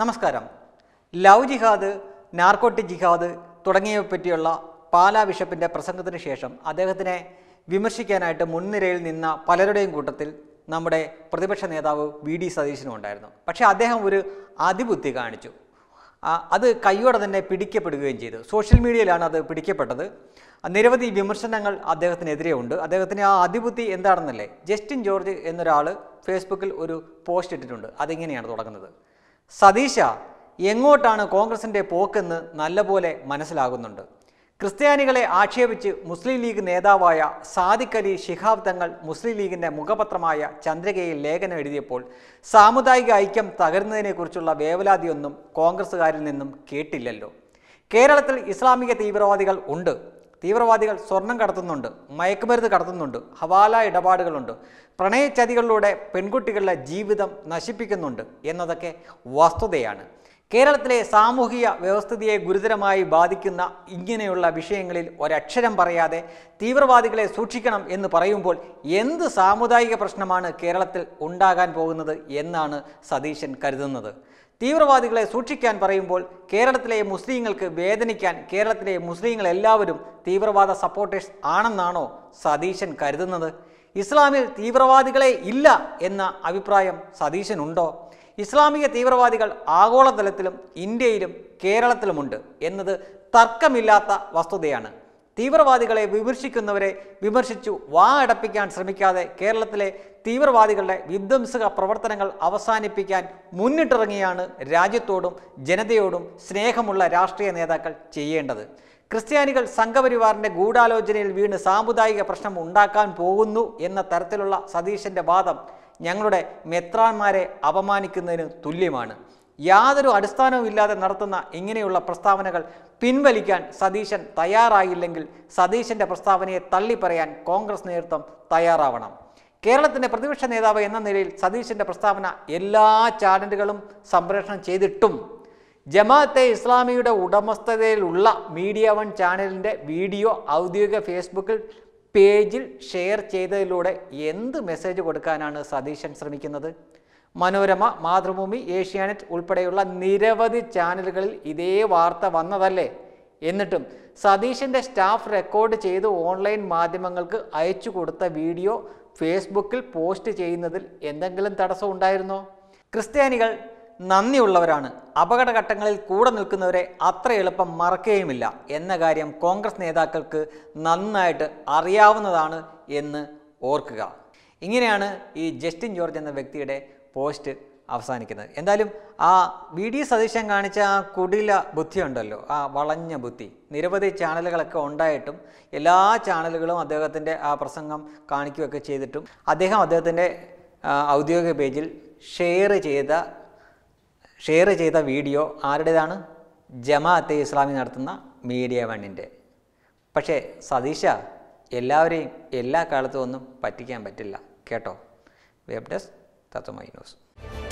നമസ്കാരം ലവ് ജിഹാദ് നാർക്കോട്ടിക് ജിഹാദ് തുടങ്ങിയവയെ പറ്റിയുള്ള പാലാ ബിഷപ്പിൻ്റെ പ്രസംഗത്തിന് ശേഷം അദ്ദേഹത്തിനെ വിമർശിക്കാനായിട്ട് മുൻനിരയിൽ നിന്ന പലരുടെയും കൂട്ടത്തിൽ നമ്മുടെ പ്രതിപക്ഷ നേതാവ് വി ഡി സതീശനും ഉണ്ടായിരുന്നു പക്ഷേ അദ്ദേഹം ഒരു അതിബുദ്ധി കാണിച്ചു അത് കൈയോടെ തന്നെ പിടിക്കപ്പെടുകയും ചെയ്തു സോഷ്യൽ മീഡിയയിലാണ് അത് പിടിക്കപ്പെട്ടത് നിരവധി വിമർശനങ്ങൾ അദ്ദേഹത്തിനെതിരെ ഉണ്ട് അദ്ദേഹത്തിന് ആ അതിബുദ്ധി എന്താണെന്നല്ലേ ജസ്റ്റിൻ ജോർജ് എന്നൊരാൾ ഫേസ്ബുക്കിൽ ഒരു പോസ്റ്റ് ഇട്ടിട്ടുണ്ട് അതിങ്ങനെയാണ് തുടങ്ങുന്നത് സതീശ എങ്ങോട്ടാണ് കോൺഗ്രസിൻ്റെ പോക്കെന്ന് നല്ലപോലെ മനസ്സിലാകുന്നുണ്ട് ക്രിസ്ത്യാനികളെ ആക്ഷേപിച്ച് മുസ്ലിം ലീഗ് നേതാവായ സാദിഖ് അലി ശിഹാബ് തങ്ങൾ മുസ്ലിം ലീഗിൻ്റെ മുഖപത്രമായ ചന്ദ്രികയിൽ ലേഖനം എഴുതിയപ്പോൾ സാമുദായിക ഐക്യം തകരുന്നതിനെക്കുറിച്ചുള്ള വേവലാതിയൊന്നും കോൺഗ്രസ്സുകാരിൽ നിന്നും കേട്ടില്ലല്ലോ കേരളത്തിൽ ഇസ്ലാമിക തീവ്രവാദികൾ ഉണ്ട് തീവ്രവാദികൾ സ്വർണം കടത്തുന്നുണ്ട് മയക്കുമരുന്ന് കടത്തുന്നുണ്ട് ഹവാല ഇടപാടുകളുണ്ട് പ്രണയചതികളിലൂടെ പെൺകുട്ടികളുടെ ജീവിതം നശിപ്പിക്കുന്നുണ്ട് എന്നതൊക്കെ വസ്തുതയാണ് കേരളത്തിലെ സാമൂഹിക വ്യവസ്ഥിതിയെ ഗുരുതരമായി ബാധിക്കുന്ന ഇങ്ങനെയുള്ള വിഷയങ്ങളിൽ ഒരക്ഷരം പറയാതെ തീവ്രവാദികളെ സൂക്ഷിക്കണം എന്ന് പറയുമ്പോൾ എന്ത് സാമുദായിക പ്രശ്നമാണ് കേരളത്തിൽ ഉണ്ടാകാൻ പോകുന്നത് എന്നാണ് സതീശൻ കരുതുന്നത് തീവ്രവാദികളെ സൂക്ഷിക്കാൻ പറയുമ്പോൾ കേരളത്തിലെ മുസ്ലിങ്ങൾക്ക് വേദനിക്കാൻ കേരളത്തിലെ മുസ്ലിങ്ങൾ എല്ലാവരും തീവ്രവാദ സപ്പോർട്ടേഴ്സ് ആണെന്നാണോ സതീശൻ കരുതുന്നത് ഇസ്ലാമിൽ തീവ്രവാദികളെ ഇല്ല എന്ന അഭിപ്രായം സതീശനുണ്ടോ ഇസ്ലാമിക തീവ്രവാദികൾ ആഗോളതലത്തിലും ഇന്ത്യയിലും കേരളത്തിലുമുണ്ട് എന്നത് തർക്കമില്ലാത്ത വസ്തുതയാണ് തീവ്രവാദികളെ വിമർശിക്കുന്നവരെ വിമർശിച്ചു വാ അടപ്പിക്കാൻ ശ്രമിക്കാതെ കേരളത്തിലെ തീവ്രവാദികളുടെ വിധ്വംസക പ്രവർത്തനങ്ങൾ അവസാനിപ്പിക്കാൻ മുന്നിട്ടിറങ്ങിയാണ് രാജ്യത്തോടും ജനതയോടും സ്നേഹമുള്ള രാഷ്ട്രീയ നേതാക്കൾ ചെയ്യേണ്ടത് ക്രിസ്ത്യാനികൾ സംഘപരിവാറിൻ്റെ ഗൂഢാലോചനയിൽ വീണ് സാമുദായിക പ്രശ്നം ഉണ്ടാക്കാൻ പോകുന്നു എന്ന തരത്തിലുള്ള സതീശൻ്റെ വാദം ഞങ്ങളുടെ മെത്രാന്മാരെ അപമാനിക്കുന്നതിന് തുല്യമാണ് യാതൊരു അടിസ്ഥാനവും ഇല്ലാതെ നടത്തുന്ന ഇങ്ങനെയുള്ള പ്രസ്താവനകൾ പിൻവലിക്കാൻ സതീശൻ തയ്യാറായില്ലെങ്കിൽ സതീശൻ്റെ പ്രസ്താവനയെ തള്ളിപ്പറയാൻ കോൺഗ്രസ് നേതൃത്വം തയ്യാറാവണം കേരളത്തിൻ്റെ പ്രതിപക്ഷ നേതാവ് എന്ന നിലയിൽ സതീശൻ്റെ പ്രസ്താവന എല്ലാ ചാനലുകളും സംപ്രേഷണം ചെയ്തിട്ടും ജമാഅത്തെ ഇസ്ലാമിയുടെ ഉടമസ്ഥതയിലുള്ള മീഡിയ വൺ ചാനലിൻ്റെ വീഡിയോ ഔദ്യോഗിക ഫേസ്ബുക്കിൽ പേജിൽ ഷെയർ ചെയ്തതിലൂടെ എന്ത് മെസ്സേജ് കൊടുക്കാനാണ് സതീശൻ ശ്രമിക്കുന്നത് മനോരമ മാതൃഭൂമി ഏഷ്യാനെറ്റ് ഉൾപ്പെടെയുള്ള നിരവധി ചാനലുകളിൽ ഇതേ വാർത്ത വന്നതല്ലേ എന്നിട്ടും സതീഷിൻ്റെ സ്റ്റാഫ് റെക്കോർഡ് ചെയ്ത് ഓൺലൈൻ മാധ്യമങ്ങൾക്ക് അയച്ചു കൊടുത്ത വീഡിയോ ഫേസ്ബുക്കിൽ പോസ്റ്റ് ചെയ്യുന്നതിൽ എന്തെങ്കിലും തടസ്സം ഉണ്ടായിരുന്നോ ക്രിസ്ത്യാനികൾ നന്ദിയുള്ളവരാണ് അപകടഘട്ടങ്ങളിൽ കൂടെ നിൽക്കുന്നവരെ അത്ര എളുപ്പം മറക്കുകയുമില്ല എന്ന കാര്യം കോൺഗ്രസ് നേതാക്കൾക്ക് നന്നായിട്ട് അറിയാവുന്നതാണ് എന്ന് ഓർക്കുക ഇങ്ങനെയാണ് ഈ ജസ്റ്റിൻ ജോർജ് എന്ന വ്യക്തിയുടെ പോസ്റ്റ് അവസാനിക്കുന്നത് എന്തായാലും ആ വി ഡി സതീശൻ കാണിച്ച ആ കുടില ബുദ്ധിയുണ്ടല്ലോ ആ വളഞ്ഞ ബുദ്ധി നിരവധി ചാനലുകളൊക്കെ ഉണ്ടായിട്ടും എല്ലാ ചാനലുകളും അദ്ദേഹത്തിൻ്റെ ആ പ്രസംഗം കാണിക്കുകയൊക്കെ ചെയ്തിട്ടും അദ്ദേഹം അദ്ദേഹത്തിൻ്റെ ഔദ്യോഗിക പേജിൽ ഷെയർ ചെയ്ത ഷെയർ ചെയ്ത വീഡിയോ ആരുടേതാണ് ജമാഅത്തെ ഇസ്ലാമി നടത്തുന്ന മീഡിയ വണ്ണിൻ്റെ പക്ഷേ സതീശ എല്ലാവരെയും എല്ലാ കാലത്തും ഒന്നും പറ്റിക്കാൻ പറ്റില്ല കേട്ടോ വെബ് ഡെസ്ക് തത്വമായി ന്യൂസ്